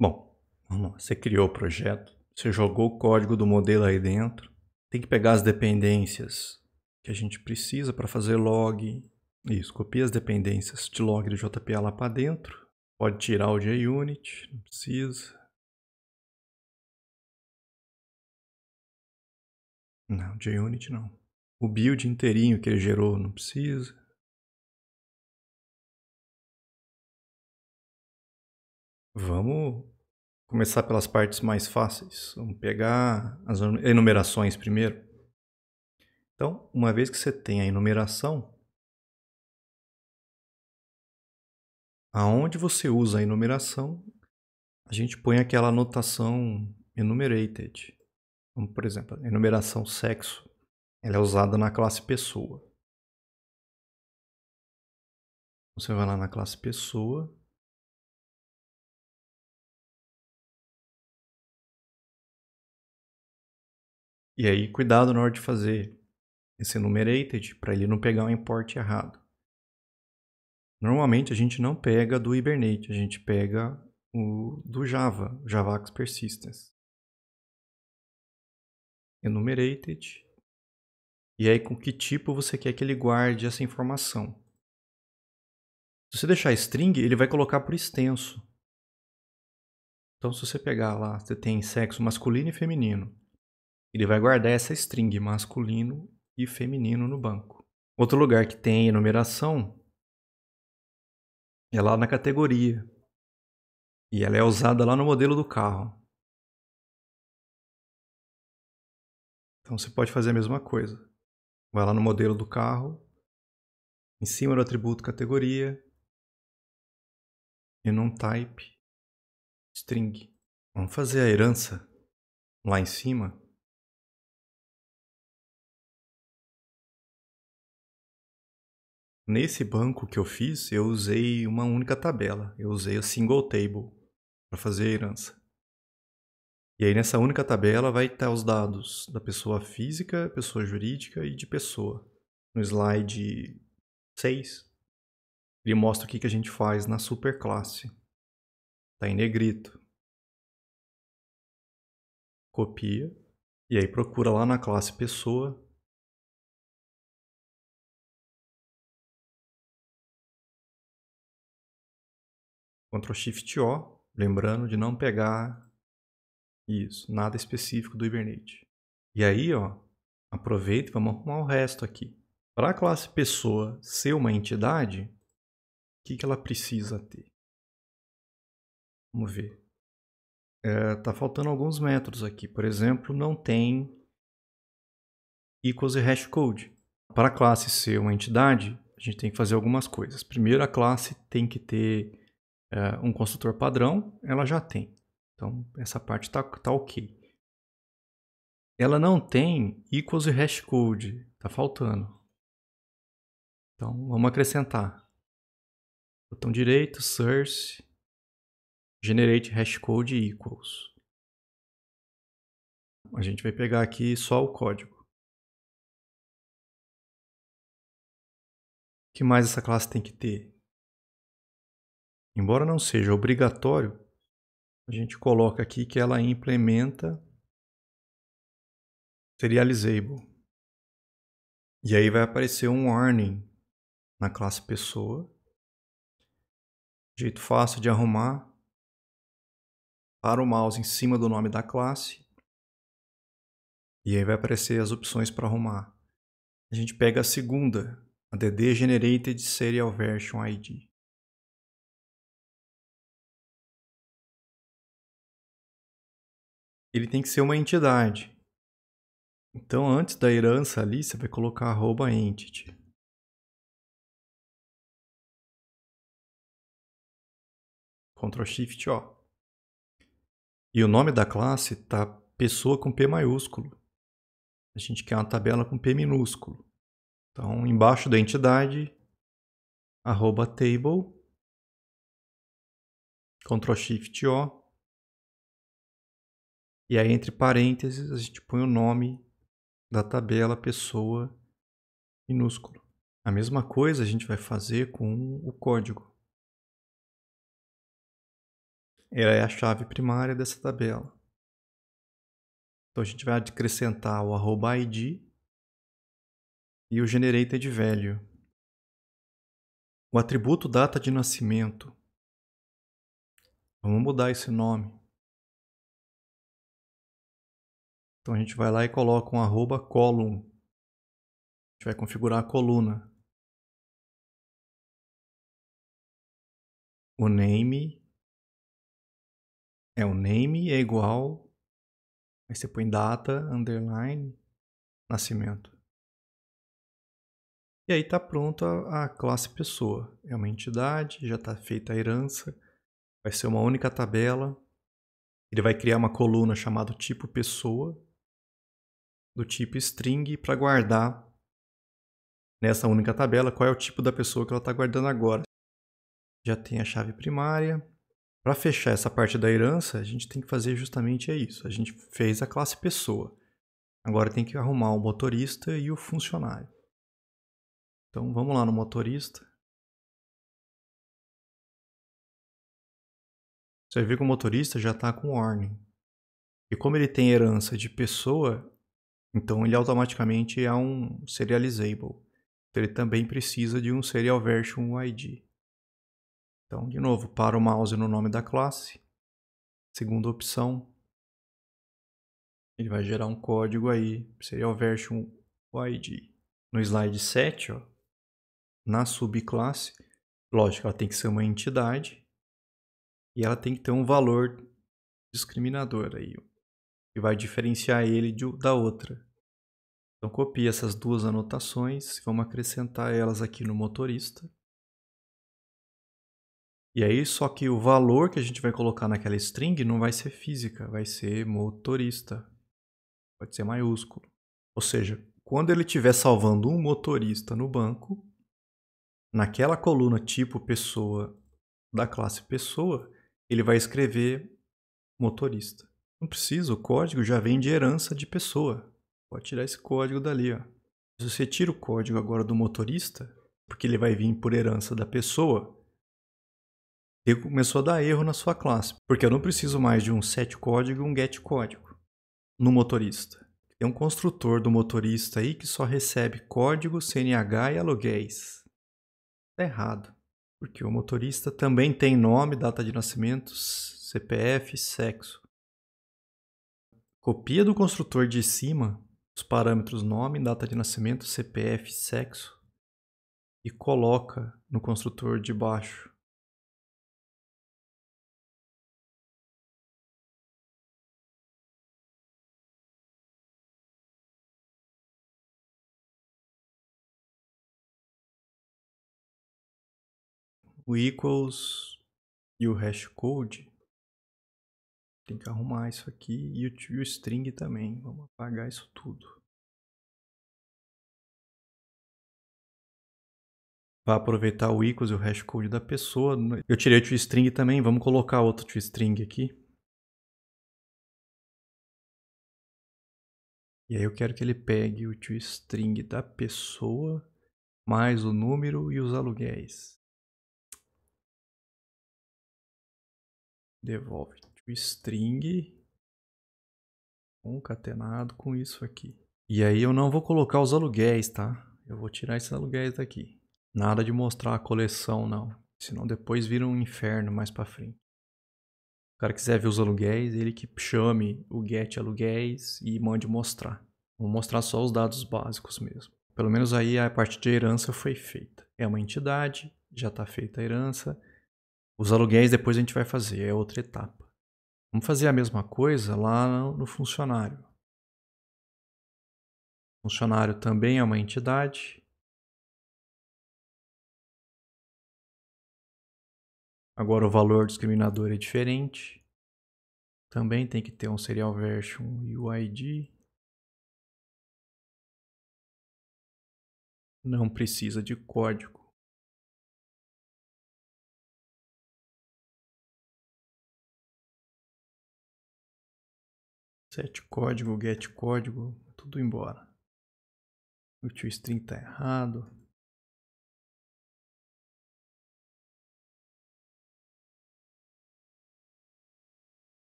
Bom, você criou o projeto, você jogou o código do modelo aí dentro, tem que pegar as dependências que a gente precisa para fazer log. Isso, copia as dependências de log do JPA lá para dentro. Pode tirar o JUnit, não precisa. Não, JUnit não. O build inteirinho que ele gerou, não precisa. Vamos começar pelas partes mais fáceis. Vamos pegar as enumerações primeiro. Então, uma vez que você tem a enumeração, aonde você usa a enumeração, a gente põe aquela anotação enumerated. Como, por exemplo, a enumeração sexo, ela é usada na classe pessoa. Você vai lá na classe pessoa, E aí, cuidado na hora de fazer esse enumerated para ele não pegar um import errado. Normalmente a gente não pega do Hibernate, a gente pega o do Java, JavaX Persistence. Enumerated. E aí com que tipo você quer que ele guarde essa informação. Se você deixar string, ele vai colocar por extenso. Então se você pegar lá, você tem sexo masculino e feminino ele vai guardar essa string masculino e feminino no banco. Outro lugar que tem enumeração é lá na categoria. E ela é usada lá no modelo do carro. Então você pode fazer a mesma coisa. Vai lá no modelo do carro, em cima do atributo categoria, e num type string. Vamos fazer a herança lá em cima. Nesse banco que eu fiz, eu usei uma única tabela. Eu usei a single table para fazer a herança. E aí nessa única tabela vai estar tá os dados da pessoa física, pessoa jurídica e de pessoa. No slide 6, ele mostra o que, que a gente faz na superclasse. Está em negrito. Copia. E aí procura lá na classe pessoa Ctrl Shift O, lembrando de não pegar isso, nada específico do Hibernate. E aí, ó, aproveita e vamos arrumar o resto aqui. Para a classe pessoa ser uma entidade, o que, que ela precisa ter? Vamos ver. É, tá faltando alguns métodos aqui. Por exemplo, não tem equals e hash code. Para a classe ser uma entidade, a gente tem que fazer algumas coisas. Primeiro, a classe tem que ter é, um construtor padrão, ela já tem. Então, essa parte está tá ok. Ela não tem equals e hash code. Está faltando. Então, vamos acrescentar. Botão direito, source, generate hashcode equals. A gente vai pegar aqui só o código. O que mais essa classe tem que ter? Embora não seja obrigatório, a gente coloca aqui que ela implementa serializable. E aí vai aparecer um warning na classe pessoa. Jeito fácil de arrumar. Para o mouse em cima do nome da classe. E aí vai aparecer as opções para arrumar. A gente pega a segunda, a DD Generated Serial Version ID. ele tem que ser uma entidade. Então, antes da herança ali, você vai colocar arroba entity. Ctrl Shift O. E o nome da classe tá pessoa com P maiúsculo. A gente quer uma tabela com P minúsculo. Então, embaixo da entidade, arroba table, Ctrl Shift O, e aí, entre parênteses, a gente põe o nome da tabela pessoa minúsculo. A mesma coisa a gente vai fazer com o código. Ela é a chave primária dessa tabela. Então a gente vai acrescentar o arroba id e o de velho. O atributo data de nascimento. Vamos mudar esse nome. Então a gente vai lá e coloca um arroba column. A gente vai configurar a coluna. O name é o name é igual. Aí você põe data, underline, nascimento. E aí está pronta a classe pessoa. É uma entidade, já está feita a herança. Vai ser uma única tabela. Ele vai criar uma coluna chamada tipo pessoa do tipo string para guardar nessa única tabela qual é o tipo da pessoa que ela está guardando agora. Já tem a chave primária. Para fechar essa parte da herança, a gente tem que fazer justamente é isso. A gente fez a classe pessoa. Agora tem que arrumar o motorista e o funcionário. Então vamos lá no motorista. Você vai ver que o motorista já está com warning. E como ele tem herança de pessoa, então ele automaticamente é um serializable. Então, ele também precisa de um serial version ID. Então, de novo, para o mouse no nome da classe. Segunda opção. Ele vai gerar um código aí, serial version ID. No slide 7, ó, na subclasse, lógico, ela tem que ser uma entidade e ela tem que ter um valor discriminador aí, e vai diferenciar ele de, da outra. Então copie essas duas anotações, vamos acrescentar elas aqui no motorista. E aí, só que o valor que a gente vai colocar naquela string não vai ser física, vai ser motorista. Pode ser maiúsculo. Ou seja, quando ele estiver salvando um motorista no banco, naquela coluna tipo pessoa da classe pessoa, ele vai escrever motorista. Não precisa, o código já vem de herança de pessoa. Pode tirar esse código dali, ó. Se você tira o código agora do motorista, porque ele vai vir por herança da pessoa, ele começou a dar erro na sua classe, porque eu não preciso mais de um set código e um get código no motorista. Tem um construtor do motorista aí que só recebe código, CNH e aluguéis. Tá errado, porque o motorista também tem nome, data de nascimento, CPF, sexo. Copia do construtor de cima os parâmetros nome, data de nascimento, CPF, sexo e coloca no construtor de baixo. o equals e o hash code tem que arrumar isso aqui e o, e o string também. Vamos apagar isso tudo. Vai aproveitar o equals e o hash code da pessoa. Né? Eu tirei o string também, vamos colocar outro string aqui. E aí eu quero que ele pegue o string da pessoa, mais o número e os aluguéis. Devolve o tipo, string concatenado com isso aqui. E aí eu não vou colocar os aluguéis, tá? Eu vou tirar esses aluguéis daqui. Nada de mostrar a coleção, não. Senão depois vira um inferno mais para frente. O cara quiser ver os aluguéis, ele que chame o get aluguéis e mande mostrar. Vou mostrar só os dados básicos mesmo. Pelo menos aí a parte de herança foi feita. É uma entidade, já está feita a herança. Os aluguéis depois a gente vai fazer, é outra etapa. Vamos fazer a mesma coisa lá no funcionário. O funcionário também é uma entidade. Agora o valor discriminador é diferente. Também tem que ter um serial version UID. Não precisa de código. set código, get código, tudo embora. O tio string tá errado.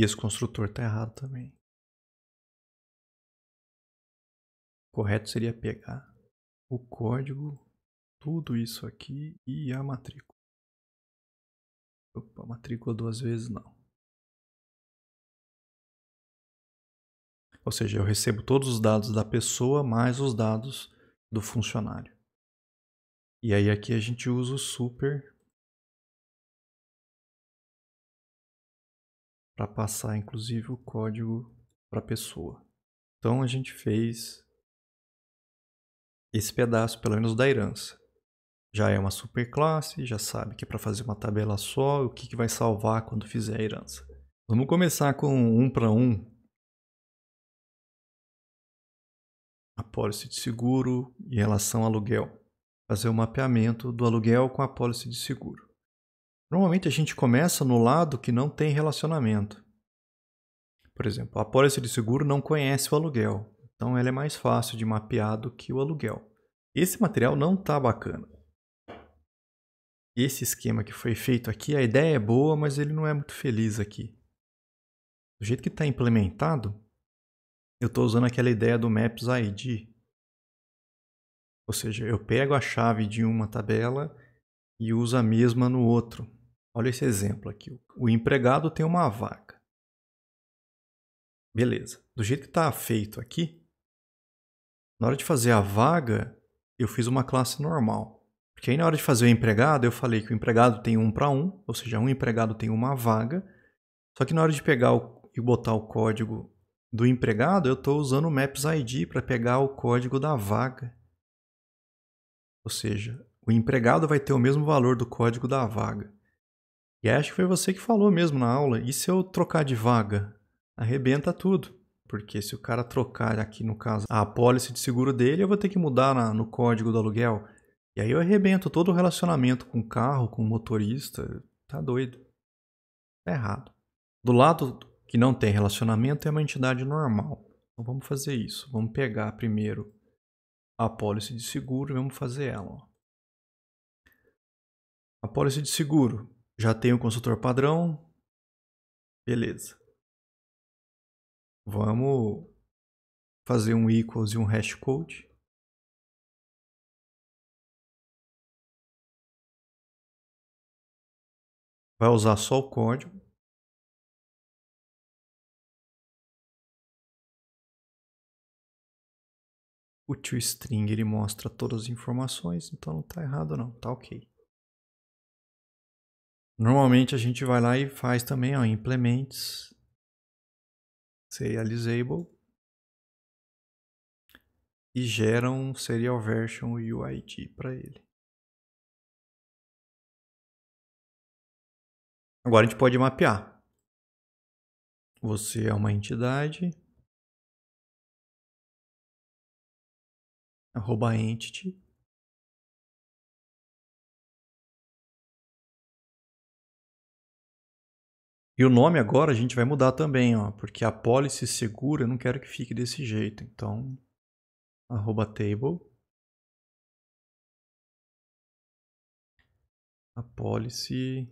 E esse construtor tá errado também. Correto seria pegar o código, tudo isso aqui e a matrícula. Opa, matrícula duas vezes não. Ou seja, eu recebo todos os dados da pessoa mais os dados do funcionário. E aí aqui a gente usa o super para passar inclusive o código para a pessoa. Então a gente fez esse pedaço, pelo menos da herança. Já é uma superclasse, já sabe que é para fazer uma tabela só, o que, que vai salvar quando fizer a herança. Vamos começar com um para um. Apólice de seguro em relação ao aluguel. Fazer o um mapeamento do aluguel com a apólice de seguro. Normalmente a gente começa no lado que não tem relacionamento. Por exemplo, a pólice de seguro não conhece o aluguel, então ela é mais fácil de mapear do que o aluguel. Esse material não tá bacana. Esse esquema que foi feito aqui, a ideia é boa, mas ele não é muito feliz aqui. Do jeito que está implementado, eu estou usando aquela ideia do Maps ID. Ou seja, eu pego a chave de uma tabela e uso a mesma no outro. Olha esse exemplo aqui. O empregado tem uma vaga, Beleza. Do jeito que está feito aqui, na hora de fazer a vaga, eu fiz uma classe normal. Porque aí na hora de fazer o empregado, eu falei que o empregado tem um para um, ou seja, um empregado tem uma vaga. Só que na hora de pegar o, e botar o código do empregado, eu estou usando o Maps ID para pegar o código da vaga. Ou seja, o empregado vai ter o mesmo valor do código da vaga. E acho que foi você que falou mesmo na aula, e se eu trocar de vaga? Arrebenta tudo. Porque se o cara trocar aqui, no caso, a apólice de seguro dele, eu vou ter que mudar na, no código do aluguel. E aí eu arrebento todo o relacionamento com o carro, com o motorista. Tá doido. Tá errado. Do lado que não tem relacionamento é uma entidade normal. Então vamos fazer isso. Vamos pegar primeiro a apólice de seguro e vamos fazer ela. Ó. A apólice de seguro já tenho o consultor padrão. Beleza. Vamos fazer um equals e um hash code. Vai usar só o código. O toString ele mostra todas as informações, então não está errado não, tá ok. Normalmente a gente vai lá e faz também, ó, implements serializable e gera um serial version UID para ele. Agora a gente pode mapear. Você é uma entidade. Arroba entity. E o nome agora a gente vai mudar também, ó, porque a policy segura eu não quero que fique desse jeito. Então, arroba table. A policy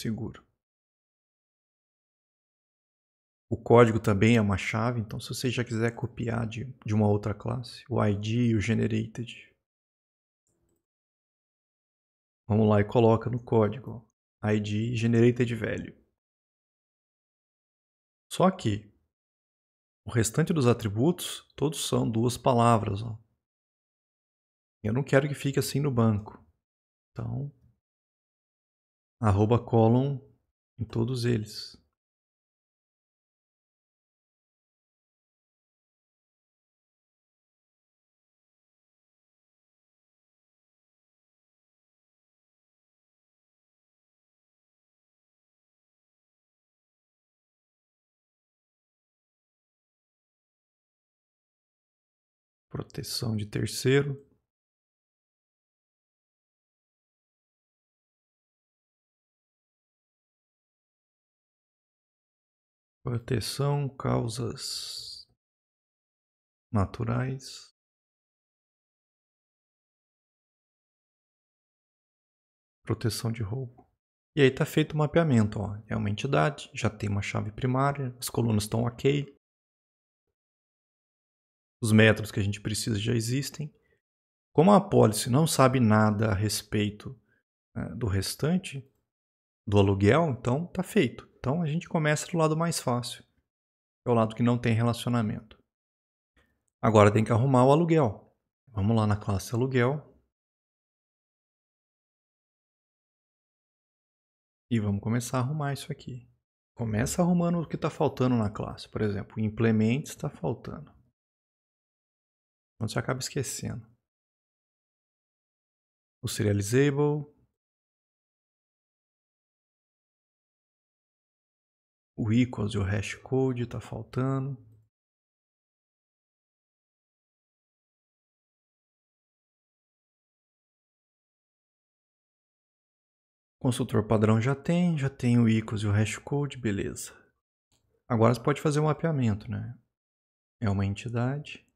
seguro. O código também é uma chave, então se você já quiser copiar de, de uma outra classe, o ID e o generated. Vamos lá e coloca no código id generated value. Só que o restante dos atributos, todos são duas palavras. Ó. Eu não quero que fique assim no banco. Então, arroba column em todos eles. proteção de terceiro. Proteção, causas naturais. Proteção de roubo. E aí está feito o mapeamento. Ó. É uma entidade, já tem uma chave primária, as colunas estão ok, os métodos que a gente precisa já existem. Como a apólice não sabe nada a respeito né, do restante, do aluguel, então tá feito. Então a gente começa do lado mais fácil, que é o lado que não tem relacionamento. Agora tem que arrumar o aluguel. Vamos lá na classe aluguel. E vamos começar a arrumar isso aqui. Começa arrumando o que está faltando na classe. Por exemplo, implemente está faltando. Então você acaba esquecendo. O serializable. O equals e o hash code está faltando. O consultor padrão já tem, já tem o equals e o hash code, beleza. Agora você pode fazer um mapeamento, né? É uma entidade.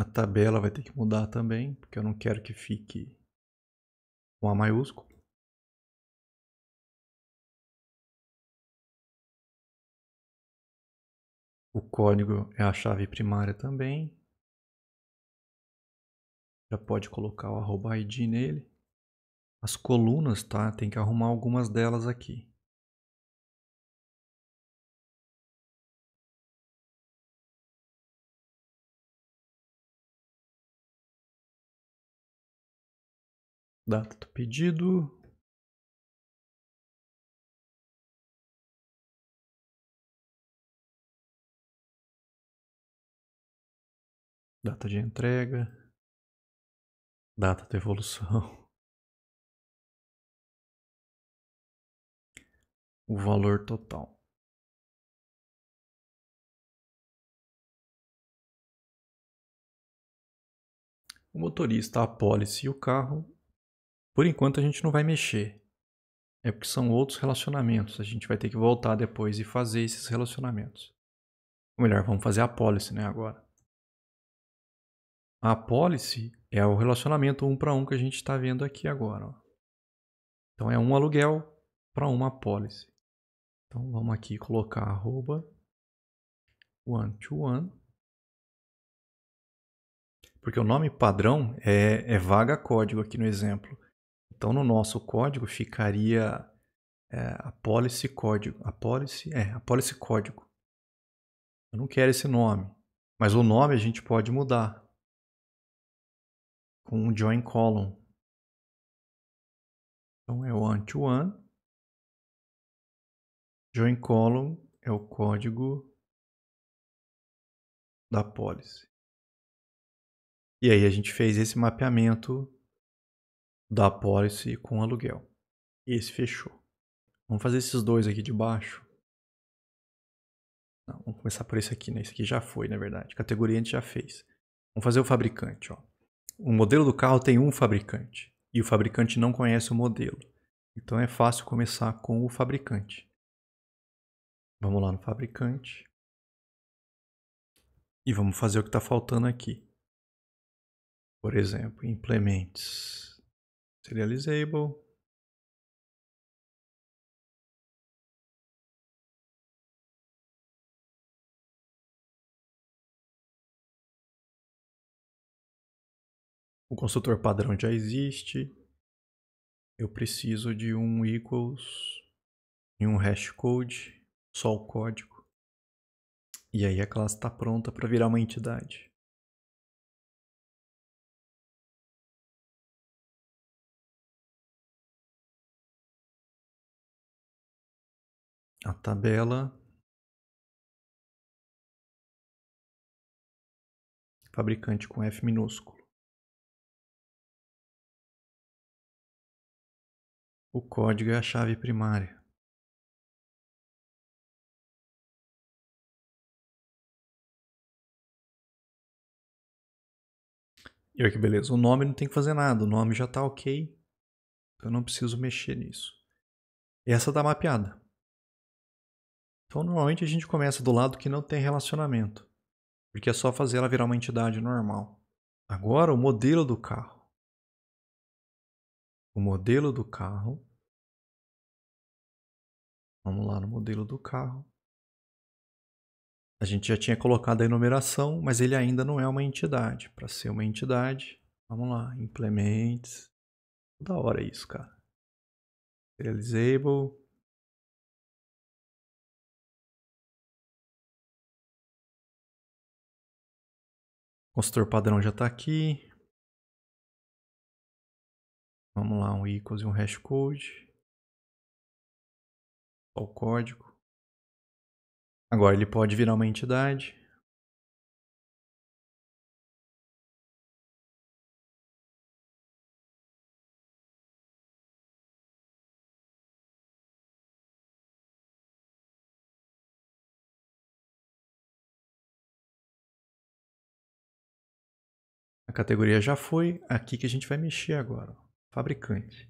A tabela vai ter que mudar também, porque eu não quero que fique com A maiúsculo. O código é a chave primária também. Já pode colocar o arroba ID nele. As colunas, tá? Tem que arrumar algumas delas aqui. data do pedido. Data de entrega. Data de evolução. O valor total. o motorista, a pólice e o carro por enquanto a gente não vai mexer. É porque são outros relacionamentos. A gente vai ter que voltar depois e fazer esses relacionamentos. Ou melhor, vamos fazer a policy, né, agora. A policy é o relacionamento um para um que a gente está vendo aqui agora. Ó. Então é um aluguel para uma policy. Então vamos aqui colocar arroba one to one. Porque o nome padrão é, é vaga código aqui no exemplo. Então, no nosso código ficaria é, a policy código. A policy, é, a policy código. Eu não quero esse nome, mas o nome a gente pode mudar com um join column. Então é o anti one. Join column é o código da policy. E aí a gente fez esse mapeamento da apólice com aluguel. Esse fechou. Vamos fazer esses dois aqui de baixo. Não, vamos começar por esse aqui, né? Esse aqui já foi, na verdade. Categoria a gente já fez. Vamos fazer o fabricante, ó. O modelo do carro tem um fabricante e o fabricante não conhece o modelo. Então é fácil começar com o fabricante. Vamos lá no fabricante. E vamos fazer o que está faltando aqui. Por exemplo, implementes serializable. O construtor padrão já existe. Eu preciso de um equals e um hash code, só o código. E aí a classe está pronta para virar uma entidade. a tabela fabricante com F minúsculo, o código é a chave primária. E olha que beleza, o nome não tem que fazer nada, o nome já está ok, eu não preciso mexer nisso. Essa está mapeada. Então, normalmente a gente começa do lado que não tem relacionamento, porque é só fazer ela virar uma entidade normal. Agora, o modelo do carro. O modelo do carro. Vamos lá no modelo do carro. A gente já tinha colocado a enumeração, mas ele ainda não é uma entidade. Para ser uma entidade, vamos lá, implements. Toda hora é isso, cara. Serializable. Consultor padrão já está aqui. Vamos lá, um equals e um hash code. Só o código. Agora ele pode virar uma entidade. A categoria já foi, aqui que a gente vai mexer agora. Fabricante.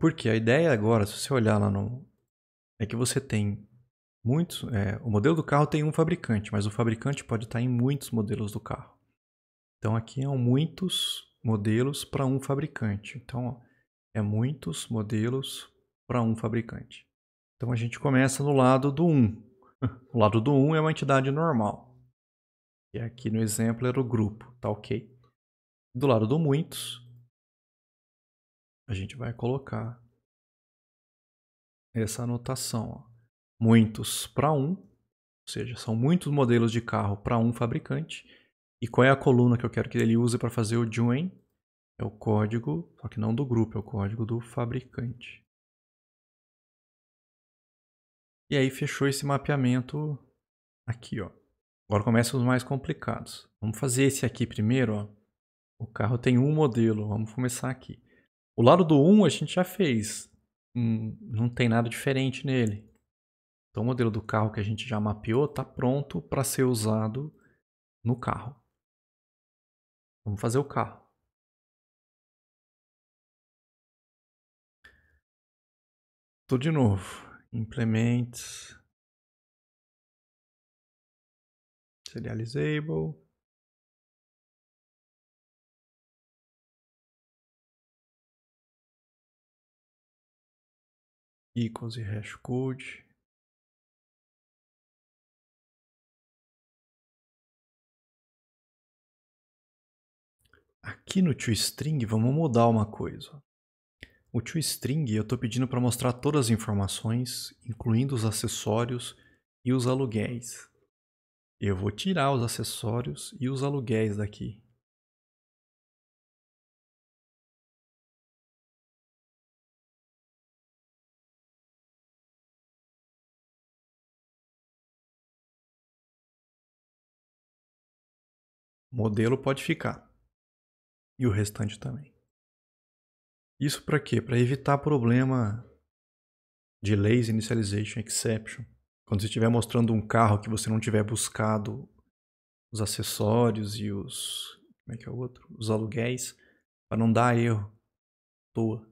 Porque a ideia agora, se você olhar lá no. É que você tem muitos. É, o modelo do carro tem um fabricante, mas o fabricante pode estar em muitos modelos do carro. Então aqui é um muitos modelos para um fabricante. Então ó, é muitos modelos para um fabricante. Então a gente começa no lado do 1. O lado do 1 é uma entidade normal aqui no exemplo era o grupo, tá ok. Do lado do muitos, a gente vai colocar essa anotação. Ó. Muitos para um, ou seja, são muitos modelos de carro para um fabricante. E qual é a coluna que eu quero que ele use para fazer o join? É o código, só que não do grupo, é o código do fabricante. E aí fechou esse mapeamento aqui, ó. Agora começam os mais complicados. Vamos fazer esse aqui primeiro, ó. O carro tem um modelo, vamos começar aqui. O lado do 1 um a gente já fez, hum, não tem nada diferente nele. Então o modelo do carro que a gente já mapeou está pronto para ser usado no carro. Vamos fazer o carro. Tudo de novo. Implementes. serializable. equals e hashcode. Aqui no toString vamos mudar uma coisa. O toString eu estou pedindo para mostrar todas as informações, incluindo os acessórios e os aluguéis. Eu vou tirar os acessórios e os aluguéis daqui. modelo pode ficar. E o restante também. Isso para quê? Para evitar problema de Lazy Initialization Exception. Quando você estiver mostrando um carro que você não tiver buscado os acessórios e os. Como é que é o outro? Os aluguéis, para não dar erro. Toa.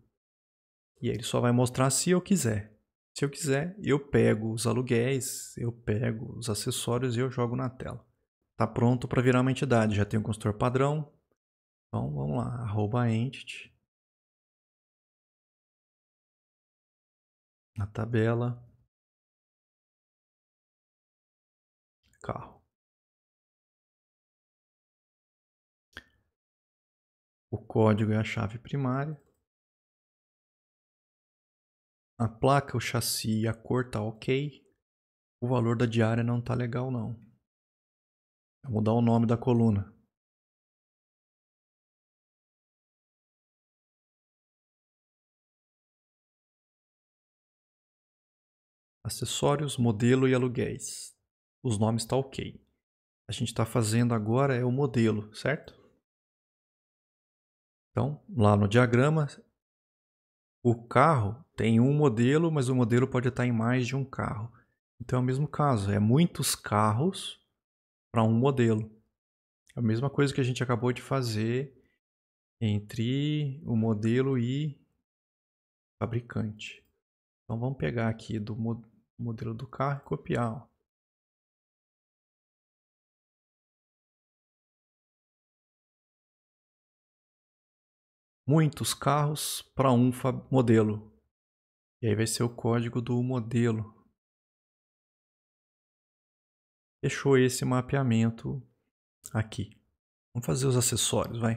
E aí ele só vai mostrar se eu quiser. Se eu quiser, eu pego os aluguéis, eu pego os acessórios e eu jogo na tela. Tá pronto para virar uma entidade, já tem o um consultor padrão. Então vamos lá, arroba entity. Na tabela, carro. O código é a chave primária. A placa, o chassi e a cor tá ok. O valor da diária não tá legal não. Vou mudar o nome da coluna. acessórios, modelo e aluguéis os nomes está ok. A gente está fazendo agora é o modelo, certo? Então, lá no diagrama, o carro tem um modelo, mas o modelo pode estar em mais de um carro. Então é o mesmo caso, é muitos carros para um modelo. É a mesma coisa que a gente acabou de fazer entre o modelo e fabricante. Então vamos pegar aqui do modelo do carro e copiar. muitos carros para um modelo. E aí vai ser o código do modelo. Fechou esse mapeamento aqui. Vamos fazer os acessórios, vai.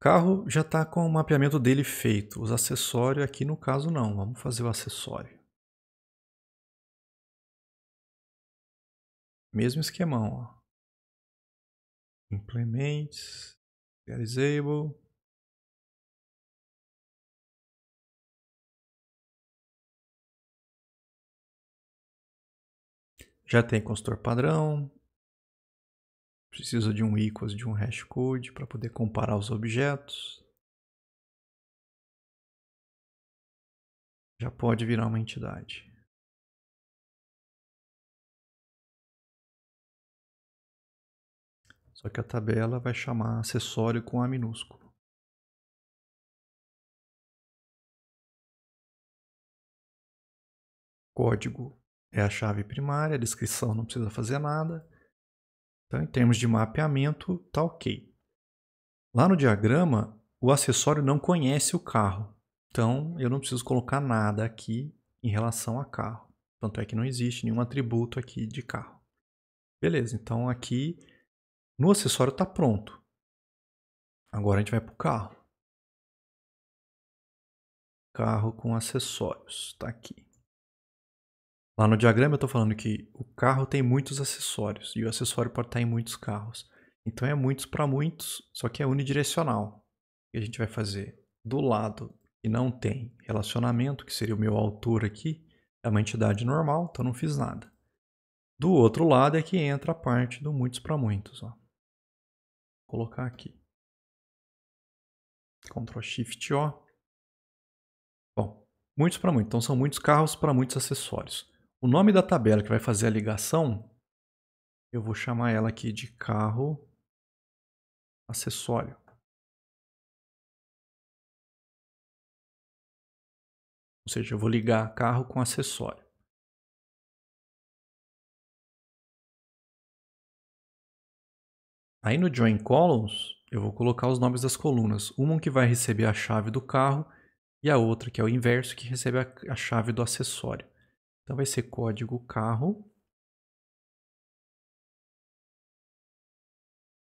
O carro já está com o mapeamento dele feito. Os acessórios aqui no caso não. Vamos fazer o acessório. Mesmo esquemão. Ó. Implementes. Get disable. Já tem consultor padrão. Preciso de um equals de um hash code para poder comparar os objetos. Já pode virar uma entidade. Só que a tabela vai chamar acessório com A minúsculo. Código é a chave primária, a descrição não precisa fazer nada. Então, em termos de mapeamento, tá ok. Lá no diagrama, o acessório não conhece o carro. Então, eu não preciso colocar nada aqui em relação a carro. Tanto é que não existe nenhum atributo aqui de carro. Beleza, então aqui no acessório está pronto. Agora a gente vai para o carro. Carro com acessórios. Está aqui. Lá no diagrama eu estou falando que o carro tem muitos acessórios e o acessório pode estar tá em muitos carros. Então é muitos para muitos, só que é unidirecional. que a gente vai fazer do lado que não tem relacionamento, que seria o meu autor aqui, é uma entidade normal, então não fiz nada. Do outro lado é que entra a parte do muitos para muitos. Ó colocar aqui. Ctrl Shift O. Bom, muitos para muitos. Então são muitos carros para muitos acessórios. O nome da tabela que vai fazer a ligação, eu vou chamar ela aqui de carro acessório. Ou seja, eu vou ligar carro com acessório. Aí no Join Columns, eu vou colocar os nomes das colunas. Uma que vai receber a chave do carro e a outra, que é o inverso, que recebe a, a chave do acessório. Então vai ser código carro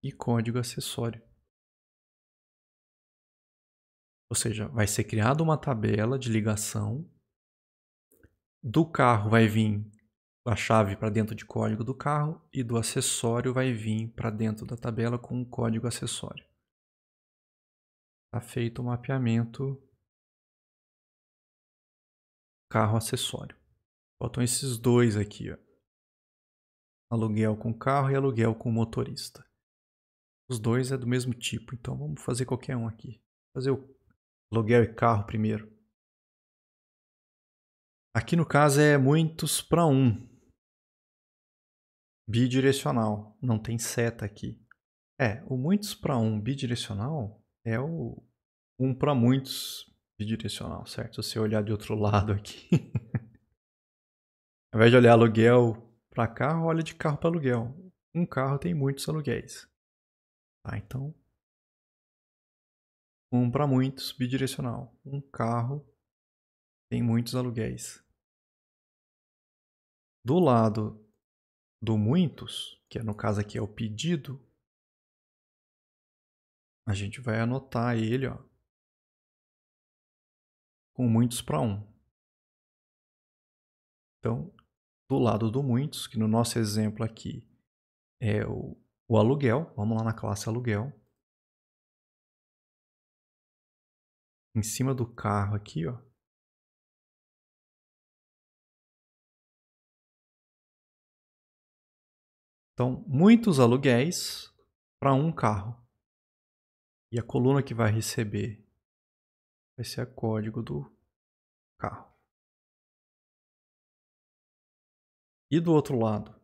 e código acessório. Ou seja, vai ser criada uma tabela de ligação. Do carro vai vir a chave para dentro de código do carro e do acessório vai vir para dentro da tabela com o código acessório. Está feito o mapeamento carro acessório. Faltam esses dois aqui, ó. aluguel com carro e aluguel com motorista. Os dois é do mesmo tipo, então vamos fazer qualquer um aqui. fazer o aluguel e carro primeiro. Aqui no caso é muitos para um bidirecional. Não tem seta aqui. É, o muitos para um bidirecional é o um para muitos bidirecional, certo? Se você olhar de outro lado aqui. Ao invés de olhar aluguel para carro, olha de carro para aluguel. Um carro tem muitos aluguéis. Tá, então. Um para muitos bidirecional. Um carro tem muitos aluguéis. Do lado do muitos, que é, no caso aqui é o pedido, a gente vai anotar ele ó, com muitos para um. Então, do lado do muitos, que no nosso exemplo aqui é o, o aluguel, vamos lá na classe aluguel. Em cima do carro aqui, ó, Então, muitos aluguéis para um carro. E a coluna que vai receber vai ser a código do carro. E do outro lado?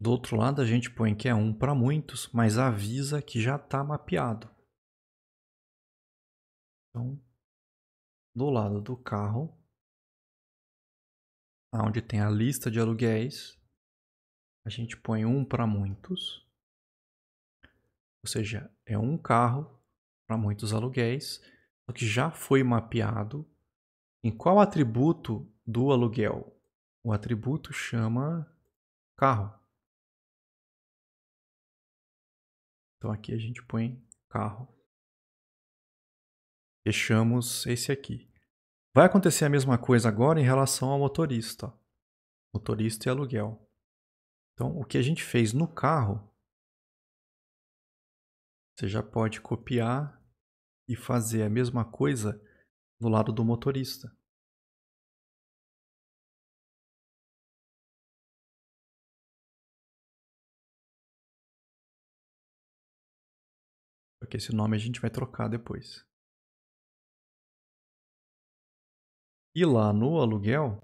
Do outro lado, a gente põe que é um para muitos, mas avisa que já está mapeado. Então, do lado do carro, onde tem a lista de aluguéis, a gente põe um para muitos, ou seja, é um carro para muitos aluguéis, só que já foi mapeado em qual atributo do aluguel. O atributo chama carro. Então aqui a gente põe carro. Fechamos esse aqui. Vai acontecer a mesma coisa agora em relação ao motorista. Motorista e aluguel. Então, o que a gente fez no carro, você já pode copiar e fazer a mesma coisa no lado do motorista. Porque esse nome a gente vai trocar depois. E lá no aluguel,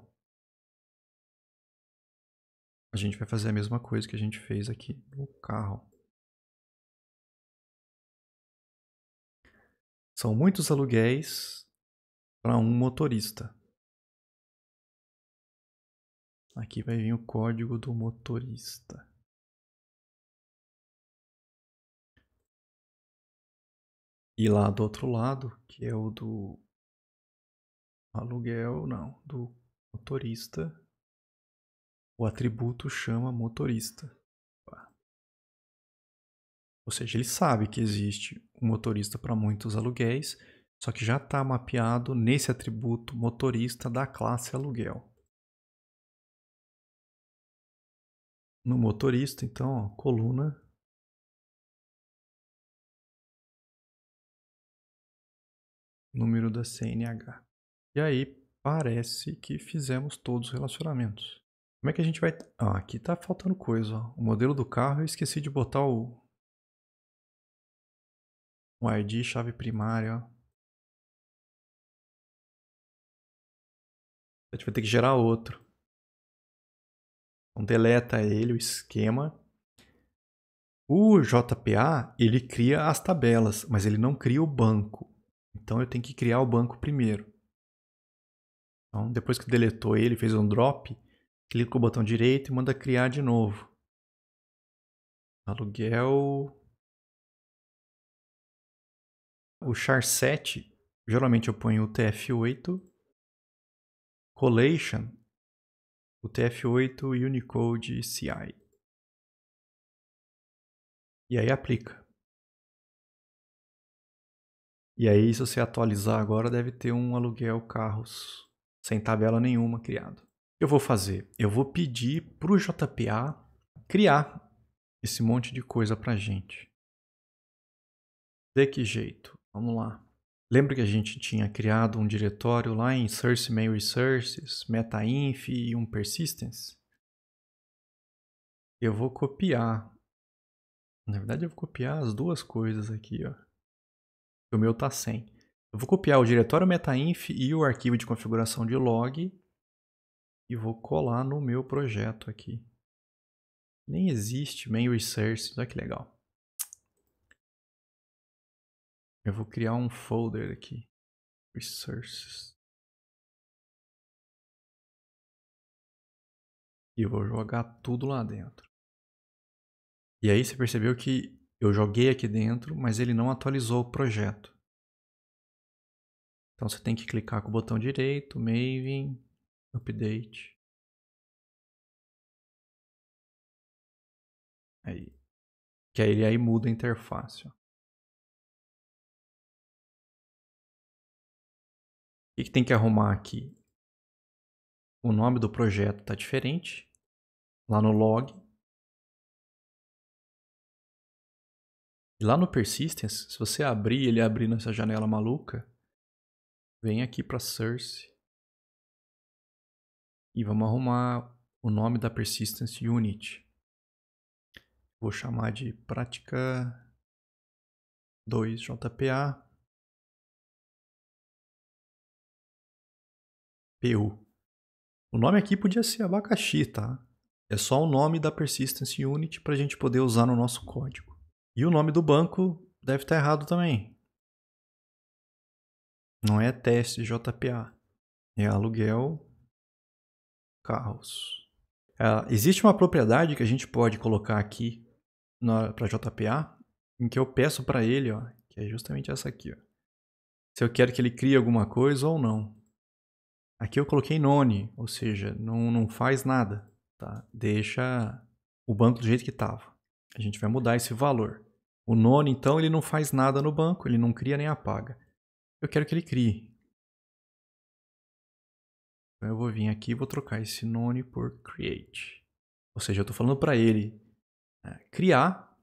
a gente vai fazer a mesma coisa que a gente fez aqui no carro. São muitos aluguéis para um motorista. Aqui vai vir o código do motorista. E lá do outro lado, que é o do aluguel, não, do motorista, o atributo chama motorista. Ou seja, ele sabe que existe um motorista para muitos aluguéis, só que já está mapeado nesse atributo motorista da classe aluguel. No motorista, então, ó, coluna. Número da CNH. E aí parece que fizemos todos os relacionamentos. Como é que a gente vai... Ah, aqui tá faltando coisa, O modelo do carro eu esqueci de botar o... O ID, chave primária, A gente vai ter que gerar outro. Então deleta ele, o esquema. O JPA, ele cria as tabelas, mas ele não cria o banco. Então eu tenho que criar o banco primeiro. Então, depois que deletou ele, fez um drop, Clica o botão direito e manda criar de novo. Aluguel. O char 7, geralmente eu ponho o TF8. Collation, o TF8 Unicode CI. E aí aplica. E aí, se você atualizar agora, deve ter um aluguel carros sem tabela nenhuma criado eu vou fazer? Eu vou pedir para o JPA criar esse monte de coisa para a gente. De que jeito? Vamos lá. Lembra que a gente tinha criado um diretório lá em Source main Resources, MetaInf e um Persistence? Eu vou copiar. Na verdade, eu vou copiar as duas coisas aqui. Ó. O meu está sem. Eu vou copiar o diretório MetaInf e o arquivo de configuração de log e vou colar no meu projeto aqui. Nem existe main resource, olha que legal. Eu vou criar um folder aqui, resources. E eu vou jogar tudo lá dentro. E aí você percebeu que eu joguei aqui dentro, mas ele não atualizou o projeto. Então você tem que clicar com o botão direito, Maven, update. Aí. Que aí ele aí muda a interface. O que, que tem que arrumar aqui? O nome do projeto está diferente. Lá no log. E lá no Persistence, se você abrir ele abrir nessa janela maluca, vem aqui para Source e vamos arrumar o nome da Persistence Unit. Vou chamar de prática 2JPA PU. O nome aqui podia ser abacaxi, tá? É só o nome da Persistence Unit para a gente poder usar no nosso código. E o nome do banco deve estar tá errado também. Não é teste JPA, é aluguel carros. Uh, existe uma propriedade que a gente pode colocar aqui para JPA, em que eu peço para ele, ó, que é justamente essa aqui, ó, se eu quero que ele crie alguma coisa ou não. Aqui eu coloquei none, ou seja, não, não faz nada. Tá? Deixa o banco do jeito que estava. A gente vai mudar esse valor. O none, então, ele não faz nada no banco, ele não cria nem apaga. Eu quero que ele crie. Então eu vou vir aqui e vou trocar esse none por create. Ou seja, eu estou falando para ele é, criar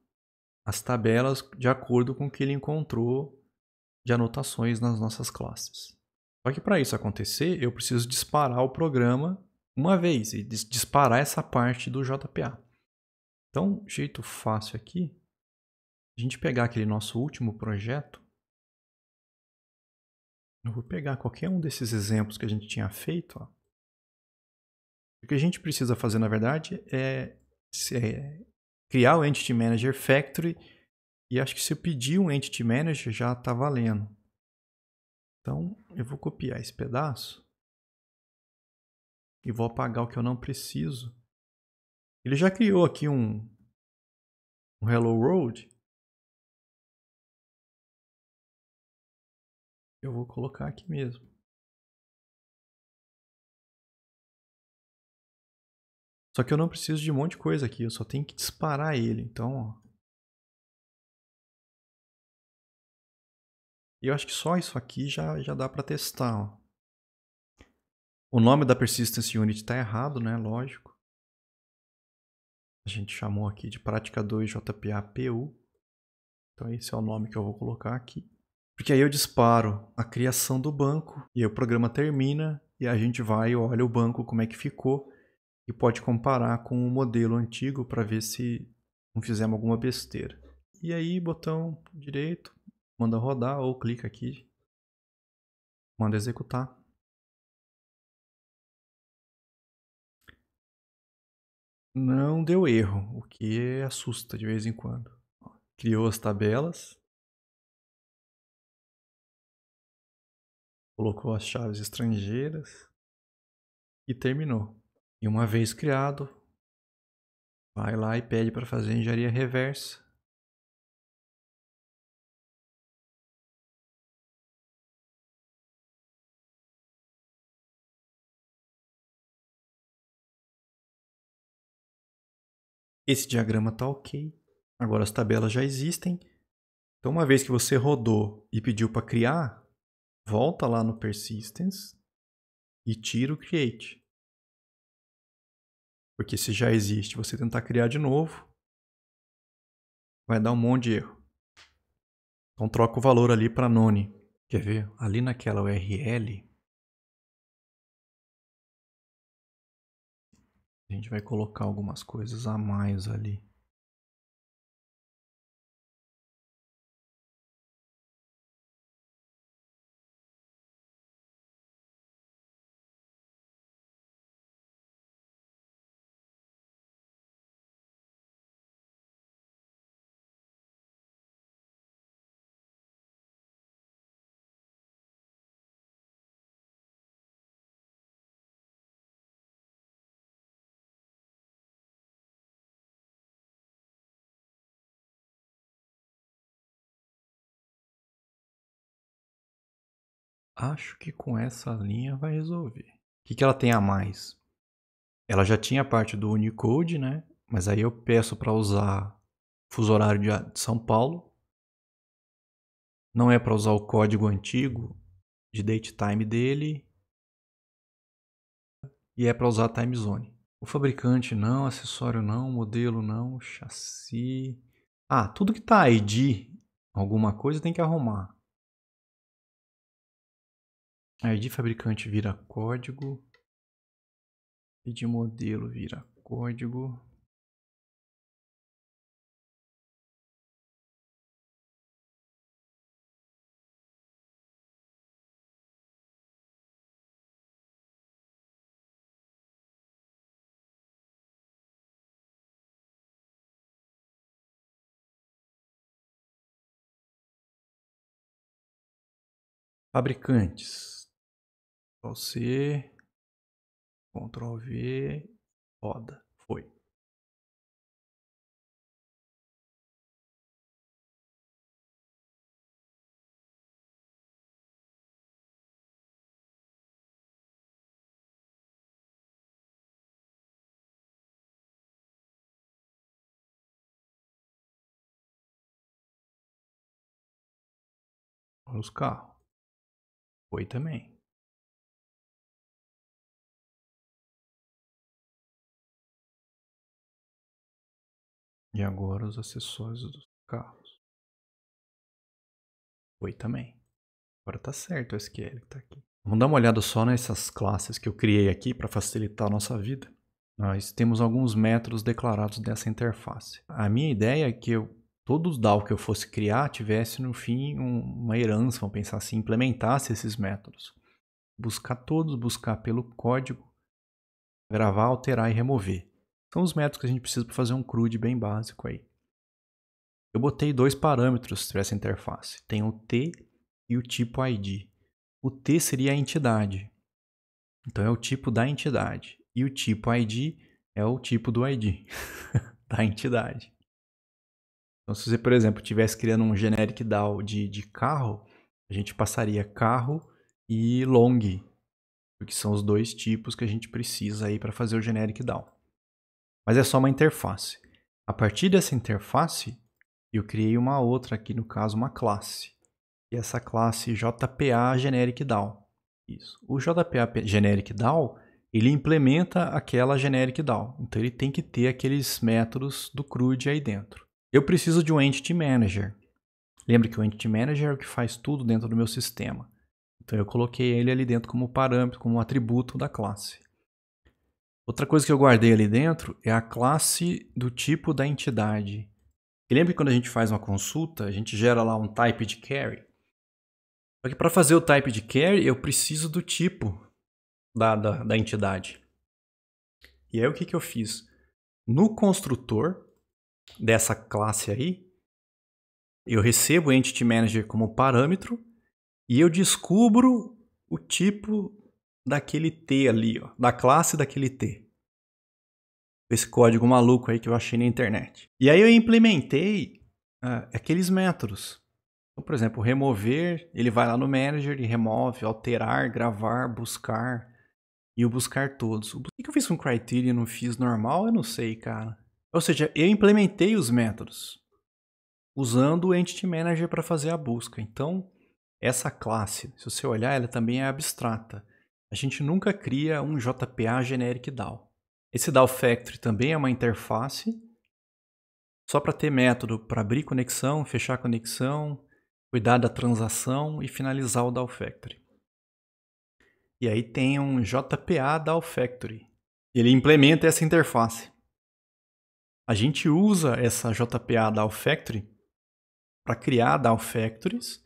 as tabelas de acordo com o que ele encontrou de anotações nas nossas classes. Só que para isso acontecer, eu preciso disparar o programa uma vez e disparar essa parte do JPA. Então, jeito fácil aqui, a gente pegar aquele nosso último projeto eu vou pegar qualquer um desses exemplos que a gente tinha feito. Ó. O que a gente precisa fazer, na verdade, é, é criar o Entity Manager Factory e acho que se eu pedir um Entity Manager já está valendo. Então, eu vou copiar esse pedaço e vou apagar o que eu não preciso. Ele já criou aqui um, um Hello World. Eu vou colocar aqui mesmo. Só que eu não preciso de um monte de coisa aqui, eu só tenho que disparar ele. Então, ó. Eu acho que só isso aqui já, já dá para testar, ó. O nome da Persistence Unit está errado, né? Lógico. A gente chamou aqui de prática 2 JPA-PU. Então esse é o nome que eu vou colocar aqui. Porque aí eu disparo a criação do banco e o programa termina e a gente vai e olha o banco como é que ficou e pode comparar com o modelo antigo para ver se não fizemos alguma besteira. E aí, botão direito, manda rodar ou clica aqui, manda executar. Não deu erro, o que assusta de vez em quando. Criou as tabelas, colocou as chaves estrangeiras e terminou. E uma vez criado, vai lá e pede para fazer a engenharia reversa. Esse diagrama está ok. Agora as tabelas já existem. Então, uma vez que você rodou e pediu para criar, volta lá no persistence e tira o create. Porque se já existe, você tentar criar de novo, vai dar um monte de erro. Então troca o valor ali para none. Quer ver? Ali naquela URL, a gente vai colocar algumas coisas a mais ali. acho que com essa linha vai resolver. O que, que ela tem a mais? Ela já tinha a parte do Unicode, né? Mas aí eu peço para usar fuso horário de São Paulo. Não é para usar o código antigo de date time dele. E é para usar time zone. O fabricante não, acessório não, modelo não, chassi. Ah, tudo que tá ID alguma coisa tem que arrumar. Aí de fabricante vira código. E de modelo vira código. fabricantes. Ctrl C, Ctrl V, roda, foi. os carros. Foi também. E agora os acessórios dos carros. Foi também. Agora tá certo o SQL que tá aqui. Vamos dar uma olhada só nessas classes que eu criei aqui para facilitar a nossa vida. Nós temos alguns métodos declarados dessa interface. A minha ideia é que eu, todos o DAO que eu fosse criar tivesse no fim um, uma herança, vamos pensar assim, implementasse esses métodos. Buscar todos, buscar pelo código, gravar, alterar e remover. São os métodos que a gente precisa para fazer um CRUD bem básico aí. Eu botei dois parâmetros para essa interface. Tem o T e o tipo ID. O T seria a entidade. Então é o tipo da entidade. E o tipo ID é o tipo do ID da entidade. Então, se você, por exemplo, estivesse criando um generic DAO de, de carro, a gente passaria carro e long, porque são os dois tipos que a gente precisa aí para fazer o generic DAO mas é só uma interface. A partir dessa interface, eu criei uma outra aqui, no caso, uma classe. E essa classe JPA Generic DAO. Isso. O JPA Generic DAO, ele implementa aquela Generic DAO. Então, ele tem que ter aqueles métodos do CRUD aí dentro. Eu preciso de um Entity Manager. Lembra que o Entity Manager é o que faz tudo dentro do meu sistema. Então, eu coloquei ele ali dentro como parâmetro, como um atributo da classe. Outra coisa que eu guardei ali dentro é a classe do tipo da entidade. lembra que quando a gente faz uma consulta, a gente gera lá um type de carry? Só que para fazer o type de carry, eu preciso do tipo da, da, da entidade. E aí o que, que eu fiz? No construtor dessa classe aí, eu recebo o Entity Manager como parâmetro e eu descubro o tipo daquele T ali, ó, da classe daquele T. Esse código maluco aí que eu achei na internet. E aí eu implementei ah, aqueles métodos. Então, por exemplo, remover, ele vai lá no manager e remove, alterar, gravar, buscar e o buscar todos. O que eu fiz com criteria e não fiz normal, eu não sei, cara. Ou seja, eu implementei os métodos usando o Entity Manager para fazer a busca. Então, essa classe, se você olhar, ela também é abstrata a gente nunca cria um JPA Generic DAO. Esse DAO Factory também é uma interface só para ter método para abrir conexão, fechar conexão, cuidar da transação e finalizar o DAO Factory. E aí tem um JPA DAO Factory. Ele implementa essa interface. A gente usa essa JPA DAO Factory para criar DAO Factories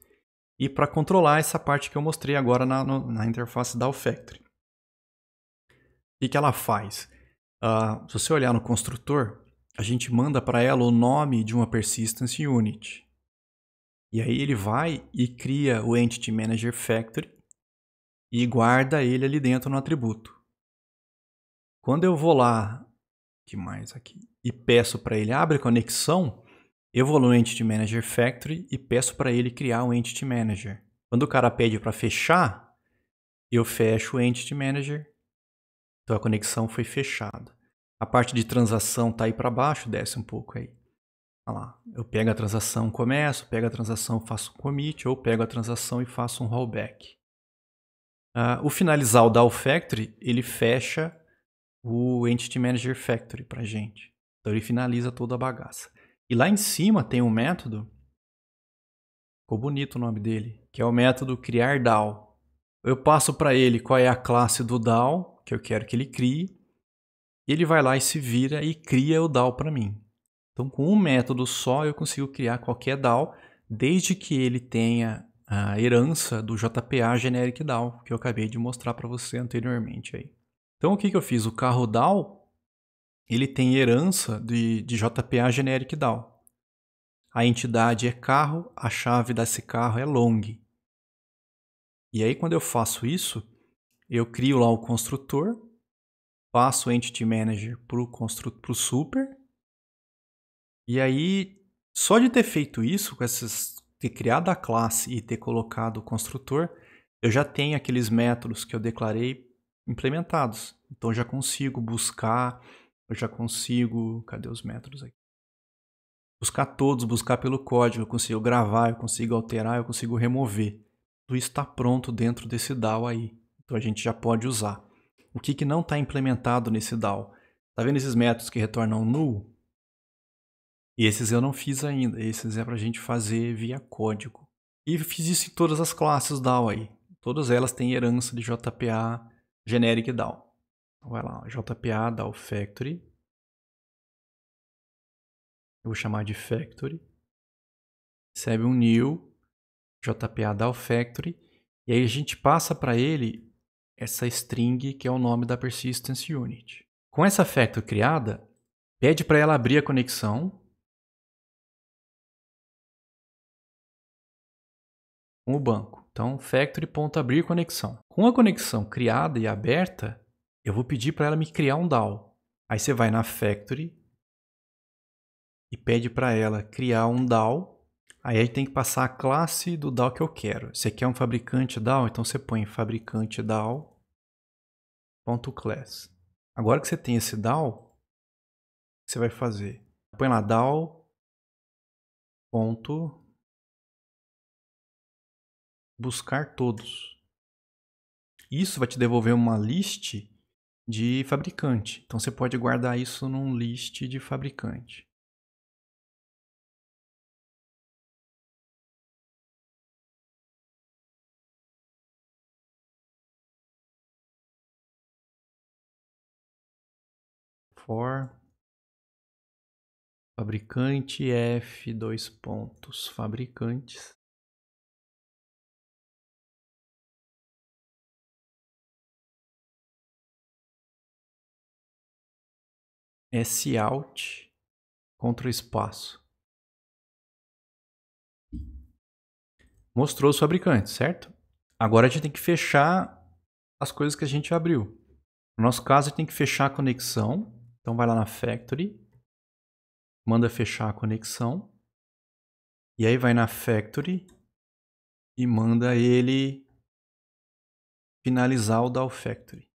e para controlar essa parte que eu mostrei agora na, no, na interface da Factory. O que, ela faz? Uh, se você olhar no construtor, a gente manda para ela o nome de uma persistence unit. E aí ele vai e cria o Entity Manager Factory e guarda ele ali dentro no atributo. Quando eu vou lá, que mais aqui, e peço para ele abre conexão, eu vou no Entity Manager Factory e peço para ele criar um Entity Manager. Quando o cara pede para fechar, eu fecho o Entity Manager. Então a conexão foi fechada. A parte de transação tá aí para baixo, desce um pouco aí. Olha lá, eu pego a transação, começo, pego a transação, faço um commit, ou pego a transação e faço um rollback. Uh, o finalizar o DAO Factory, ele fecha o Entity Manager Factory para gente. Então ele finaliza toda a bagaça. E lá em cima tem um método, ficou bonito o nome dele, que é o método criar DAO. Eu passo para ele qual é a classe do DAO que eu quero que ele crie, e ele vai lá e se vira e cria o DAO para mim. Então, com um método só, eu consigo criar qualquer DAO, desde que ele tenha a herança do JPA Generic DAO, que eu acabei de mostrar para você anteriormente. Aí. Então, o que, que eu fiz? O carro DAO ele tem herança de, de JPA Generic DAO. A entidade é carro, a chave desse carro é long. E aí, quando eu faço isso, eu crio lá o construtor, passo o Entity Manager para o constru- super, e aí, só de ter feito isso, com essas, ter criado a classe e ter colocado o construtor, eu já tenho aqueles métodos que eu declarei implementados. Então, eu já consigo buscar eu já consigo. Cadê os métodos aqui? Buscar todos, buscar pelo código. Eu consigo gravar, eu consigo alterar, eu consigo remover. Tudo está pronto dentro desse DAO aí. Então a gente já pode usar. O que, que não está implementado nesse DAO? Tá vendo esses métodos que retornam null? Esses eu não fiz ainda. Esses é para a gente fazer via código. E fiz isso em todas as classes DAO aí. Todas elas têm herança de JPA Generic DAO. Então vai lá, JPA dá o factory. Eu vou chamar de factory. Recebe um new, JPA dá o factory. E aí a gente passa para ele essa string que é o nome da persistence unit. Com essa factory criada, pede para ela abrir a conexão com o banco. Então, factory.abrir conexão. Com a conexão criada e aberta, eu vou pedir para ela me criar um DAO. Aí você vai na Factory e pede para ela criar um DAO. Aí tem que passar a classe do DAO que eu quero. Você quer um fabricante DAO? Então você põe fabricante DAO.class. Agora que você tem esse DAO, você vai fazer? Põe lá DAO. Ponto buscar todos. Isso vai te devolver uma list de fabricante. Então você pode guardar isso num list de fabricante. For fabricante F dois pontos fabricantes S out contra o espaço. Mostrou os fabricantes, certo? Agora a gente tem que fechar as coisas que a gente abriu. No nosso caso, a gente tem que fechar a conexão. Então vai lá na Factory, manda fechar a conexão. E aí vai na Factory e manda ele finalizar o DAO Factory.